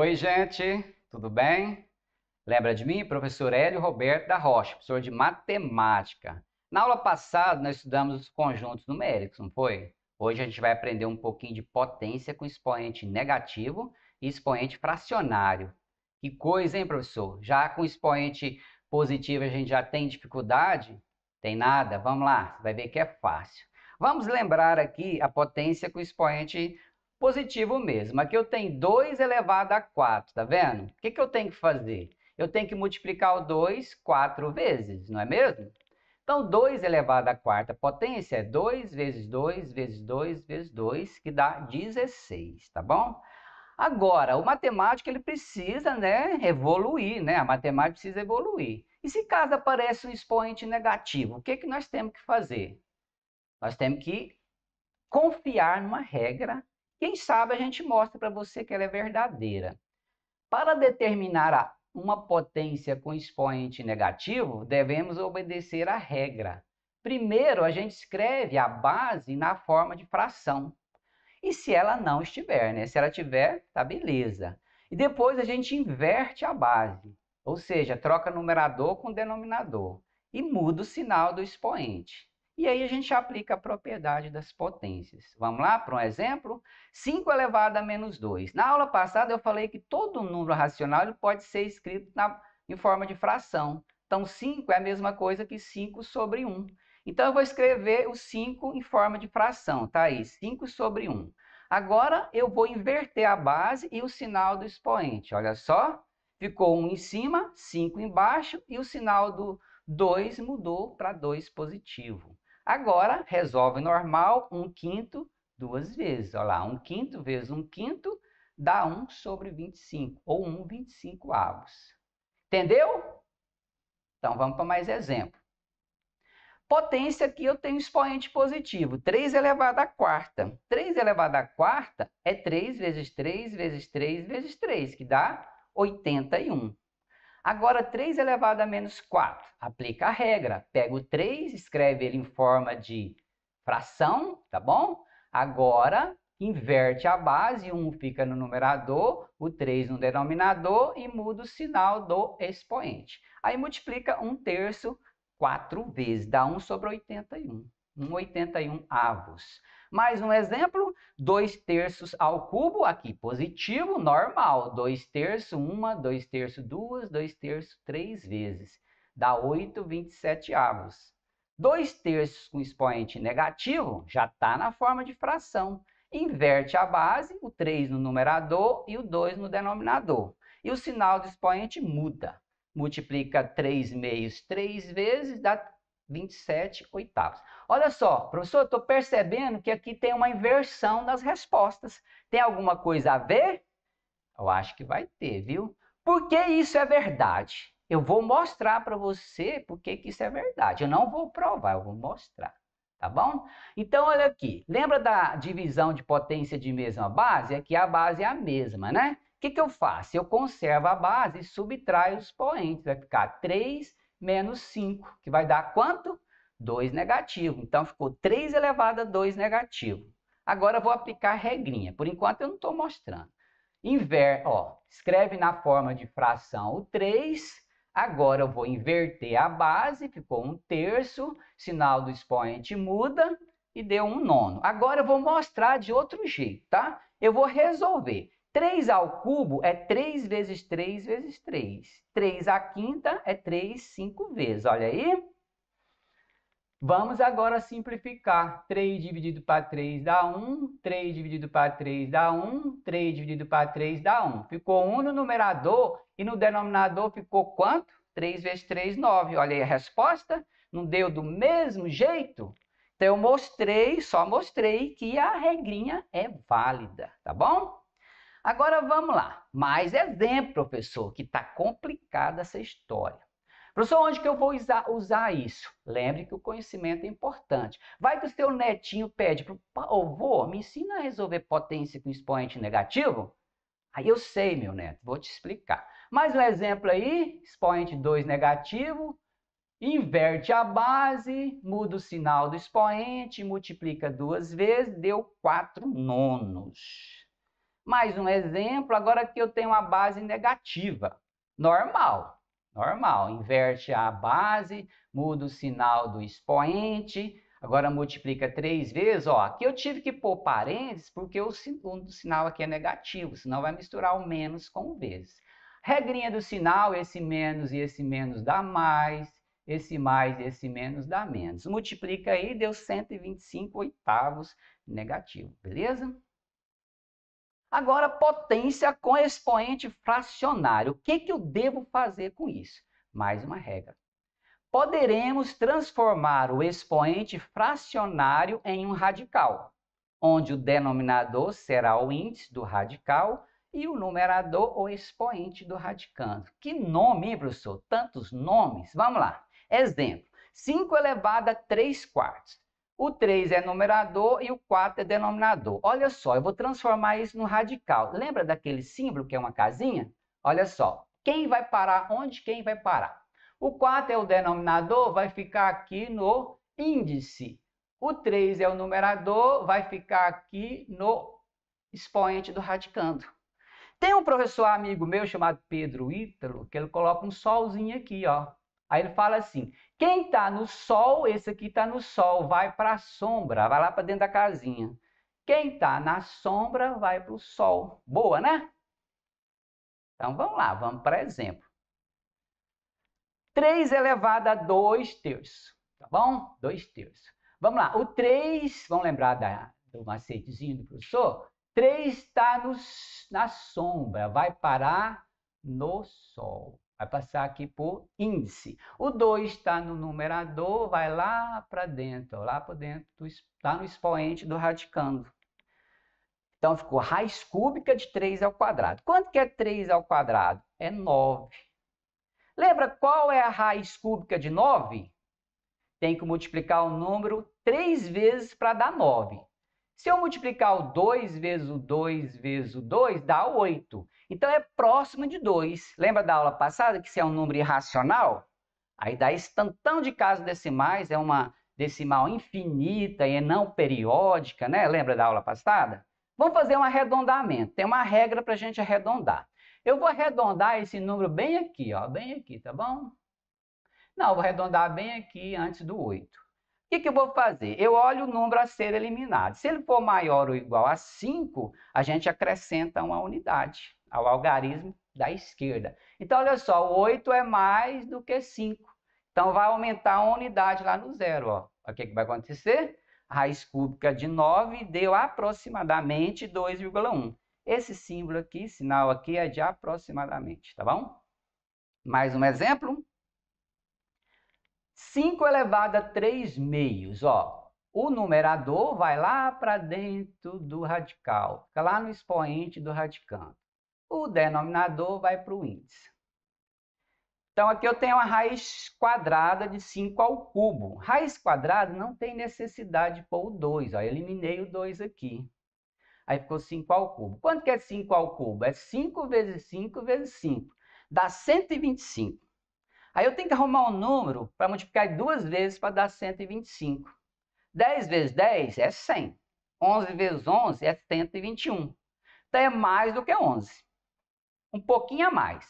Oi, gente, tudo bem? Lembra de mim? Professor Hélio Roberto da Rocha, professor de matemática. Na aula passada, nós estudamos os conjuntos numéricos, não foi? Hoje a gente vai aprender um pouquinho de potência com expoente negativo e expoente fracionário. Que coisa, hein, professor? Já com expoente positivo a gente já tem dificuldade? Tem nada? Vamos lá, você vai ver que é fácil. Vamos lembrar aqui a potência com expoente positivo mesmo. Aqui eu tenho 2 elevado a 4, tá vendo? O que, que eu tenho que fazer? Eu tenho que multiplicar o 2 quatro vezes, não é mesmo? Então, 2 elevado à quarta potência é 2 vezes 2 vezes 2 vezes 2, que dá 16, tá bom? Agora, o matemático ele precisa né, evoluir, né? A matemática precisa evoluir. E se caso aparece um expoente negativo, o que, que nós temos que fazer? Nós temos que confiar numa regra quem sabe a gente mostra para você que ela é verdadeira. Para determinar uma potência com expoente negativo, devemos obedecer à regra. Primeiro, a gente escreve a base na forma de fração. E se ela não estiver, né? Se ela tiver, tá beleza. E depois a gente inverte a base, ou seja, troca numerador com denominador e muda o sinal do expoente. E aí a gente aplica a propriedade das potências. Vamos lá para um exemplo? 5 elevado a menos 2. Na aula passada eu falei que todo número racional pode ser escrito na, em forma de fração. Então 5 é a mesma coisa que 5 sobre 1. Então eu vou escrever o 5 em forma de fração, tá aí, 5 sobre 1. Agora eu vou inverter a base e o sinal do expoente, olha só. Ficou 1 em cima, 5 embaixo e o sinal do 2 mudou para 2 positivo. Agora, resolve normal, um quinto duas vezes. Olha lá, um quinto vezes um quinto dá 1 sobre 25, ou 1 25 avos. Entendeu? Então, vamos para mais exemplo. Potência aqui eu tenho expoente positivo, 3 elevado à quarta. 3 elevado à quarta é 3 vezes 3 vezes 3 vezes 3, que dá 81. Agora, 3 elevado a menos 4. Aplica a regra. Pega o 3, escreve ele em forma de fração, tá bom? Agora, inverte a base, 1 fica no numerador, o 3 no denominador e muda o sinal do expoente. Aí multiplica 1 terço 4 vezes, dá 1 sobre 81. 1,81 avos. Mais um exemplo, 2 terços ao cubo, aqui positivo, normal. 2 terços, 1, 2 terços, 2, 2 terços, 3 vezes. Dá 8 27 avos. 2 terços com expoente negativo já está na forma de fração. Inverte a base, o 3 no numerador e o 2 no denominador. E o sinal do expoente muda. Multiplica 3 meios 3 vezes, dá 27 oitavos. Olha só, professor, eu estou percebendo que aqui tem uma inversão das respostas. Tem alguma coisa a ver? Eu acho que vai ter, viu? Por que isso é verdade? Eu vou mostrar para você por que isso é verdade. Eu não vou provar, eu vou mostrar. Tá bom? Então, olha aqui. Lembra da divisão de potência de mesma base? Aqui é a base é a mesma, né? O que, que eu faço? Eu conservo a base e subtraio os poentes. Vai ficar 3 menos 5, que vai dar quanto? 2 negativo. Então, ficou 3 elevado a 2 negativo. Agora, eu vou aplicar a regrinha. Por enquanto, eu não estou mostrando. Inver, ó, escreve na forma de fração o 3. Agora, eu vou inverter a base. Ficou 1 um terço. Sinal do expoente muda e deu um nono. Agora, eu vou mostrar de outro jeito, tá? Eu vou resolver. 3 ao cubo é 3 vezes 3 vezes 3. 3 à quinta é 3, 5 vezes. Olha aí. Vamos agora simplificar. 3 dividido para 3 dá 1, 3 dividido para 3 dá 1, 3 dividido para 3 dá 1. Ficou 1 no numerador e no denominador ficou quanto? 3 vezes 3, 9. Olha aí a resposta. Não deu do mesmo jeito? Então eu mostrei, só mostrei que a regrinha é válida, tá bom? Agora vamos lá. Mais exemplo, professor, que está complicada essa história. Professor, onde que eu vou usar, usar isso? Lembre que o conhecimento é importante. Vai que o seu netinho pede para o avô, me ensina a resolver potência com expoente negativo? Aí eu sei, meu neto, vou te explicar. Mais um exemplo aí, expoente 2 negativo, inverte a base, muda o sinal do expoente, multiplica duas vezes, deu 4 nonos. Mais um exemplo, agora que eu tenho a base negativa. Normal, normal. Inverte a base, muda o sinal do expoente, agora multiplica três vezes. Ó, aqui eu tive que pôr parênteses porque o segundo sinal aqui é negativo, senão vai misturar o menos com o vezes. Regrinha do sinal, esse menos e esse menos dá mais, esse mais e esse menos dá menos. Multiplica aí, deu 125 oitavos negativo, beleza? Agora, potência com expoente fracionário. O que, que eu devo fazer com isso? Mais uma regra. Poderemos transformar o expoente fracionário em um radical, onde o denominador será o índice do radical e o numerador o expoente do radicando. Que nome, hein, professor? Tantos nomes. Vamos lá. Exemplo: 5 elevado a 3 quartos. O 3 é numerador e o 4 é denominador. Olha só, eu vou transformar isso no radical. Lembra daquele símbolo que é uma casinha? Olha só, quem vai parar onde quem vai parar. O 4 é o denominador, vai ficar aqui no índice. O 3 é o numerador, vai ficar aqui no expoente do radicando. Tem um professor amigo meu chamado Pedro Ítalo, que ele coloca um solzinho aqui, ó. Aí ele fala assim: quem está no sol, esse aqui está no sol, vai para a sombra, vai lá para dentro da casinha. Quem está na sombra, vai para o sol. Boa, né? Então vamos lá, vamos para exemplo. 3 elevado a 2 terços, tá bom? 2 terços. Vamos lá, o 3, vamos lembrar da, do macetezinho do professor? 3 está na sombra, vai parar no sol. Vai passar aqui por índice. O 2 está no numerador, vai lá para dentro, lá para dentro, está no expoente do radicando. Então ficou raiz cúbica de 3 ao quadrado. Quanto que é 3 ao quadrado? É 9. Lembra qual é a raiz cúbica de 9? Tem que multiplicar o número 3 vezes para dar 9. Se eu multiplicar o 2 vezes o 2 vezes o 2, dá 8. 8. Então é próximo de 2. Lembra da aula passada que se é um número irracional? Aí dá esse tantão de casos decimais, é uma decimal infinita e não periódica, né? Lembra da aula passada? Vamos fazer um arredondamento. Tem uma regra para a gente arredondar. Eu vou arredondar esse número bem aqui, ó, bem aqui, tá bom? Não, vou arredondar bem aqui antes do 8. O que, que eu vou fazer? Eu olho o número a ser eliminado. Se ele for maior ou igual a 5, a gente acrescenta uma unidade ao algarismo da esquerda. Então, olha só, 8 é mais do que 5. Então, vai aumentar a unidade lá no zero. Ó. O que, que vai acontecer? A raiz cúbica de 9 deu aproximadamente 2,1. Esse símbolo aqui, sinal aqui, é de aproximadamente, tá bom? Mais um exemplo. 5 elevado a 3 meios, ó. O numerador vai lá para dentro do radical, fica lá no expoente do radicando o denominador vai para o índice. Então, aqui eu tenho uma raiz quadrada de 5 ao cubo. Raiz quadrada não tem necessidade de pôr o 2. Ó. Eu eliminei o 2 aqui. Aí ficou 5 ao cubo. Quanto que é 5 ao cubo? É 5 vezes 5 vezes 5. Dá 125. Aí eu tenho que arrumar um número para multiplicar duas vezes para dar 125. 10 vezes 10 é 100. 11 vezes 11 é 121. Então é mais do que 11 um pouquinho a mais.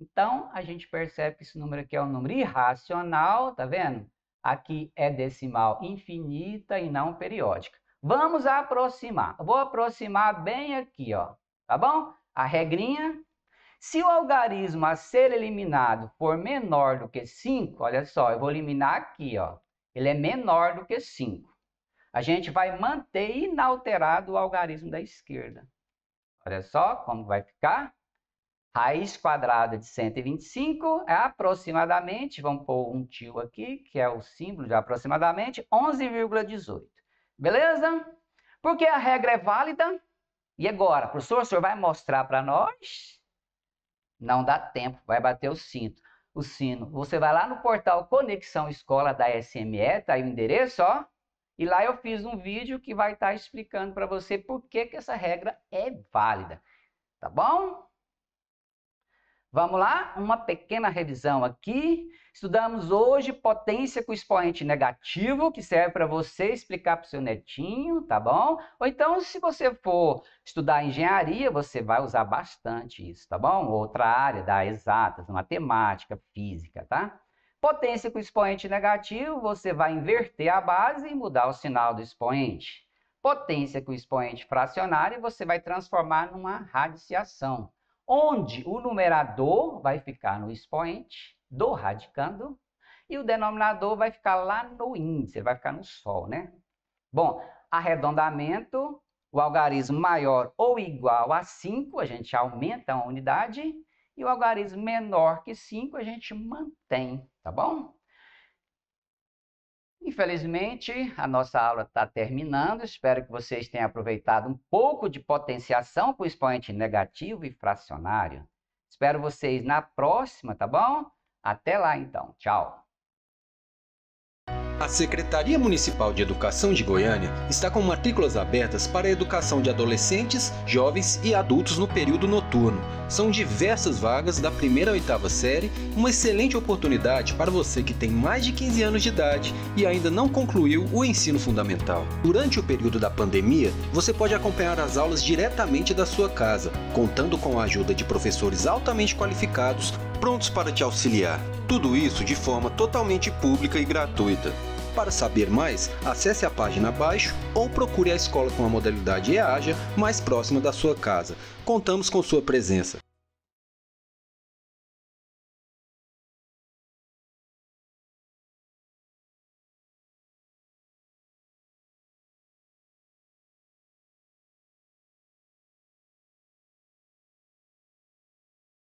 Então, a gente percebe que esse número aqui é um número irracional, tá vendo? Aqui é decimal infinita e não periódica. Vamos aproximar. Eu vou aproximar bem aqui, ó. Tá bom? A regrinha. Se o algarismo a ser eliminado for menor do que 5, olha só, eu vou eliminar aqui, ó. Ele é menor do que 5. A gente vai manter inalterado o algarismo da esquerda. Olha só como vai ficar. Raiz quadrada de 125 é aproximadamente, vamos pôr um tio aqui, que é o símbolo de aproximadamente, 11,18. Beleza? Porque a regra é válida. E agora, professor, o senhor vai mostrar para nós? Não dá tempo, vai bater o cinto. O sino. Você vai lá no portal Conexão Escola da SME, tá aí o endereço, ó. E lá eu fiz um vídeo que vai estar tá explicando para você por que, que essa regra é válida. Tá bom? Vamos lá? Uma pequena revisão aqui. Estudamos hoje potência com expoente negativo, que serve para você explicar para o seu netinho, tá bom? Ou então, se você for estudar engenharia, você vai usar bastante isso, tá bom? Outra área da exatas, matemática, física, tá? Potência com expoente negativo, você vai inverter a base e mudar o sinal do expoente. Potência com expoente fracionário, você vai transformar numa radiciação onde o numerador vai ficar no expoente do radicando e o denominador vai ficar lá no índice, vai ficar no sol, né? Bom, arredondamento, o algarismo maior ou igual a 5, a gente aumenta a unidade, e o algarismo menor que 5 a gente mantém, tá bom? Infelizmente, a nossa aula está terminando. Espero que vocês tenham aproveitado um pouco de potenciação com o expoente negativo e fracionário. Espero vocês na próxima, tá bom? Até lá então. Tchau. A Secretaria Municipal de Educação de Goiânia está com matrículas abertas para a educação de adolescentes, jovens e adultos no período noturno. São diversas vagas da primeira à oitava série, uma excelente oportunidade para você que tem mais de 15 anos de idade e ainda não concluiu o ensino fundamental. Durante o período da pandemia, você pode acompanhar as aulas diretamente da sua casa, contando com a ajuda de professores altamente qualificados prontos para te auxiliar. Tudo isso de forma totalmente pública e gratuita. Para saber mais, acesse a página abaixo ou procure a escola com a modalidade EAJA mais próxima da sua casa. Contamos com sua presença.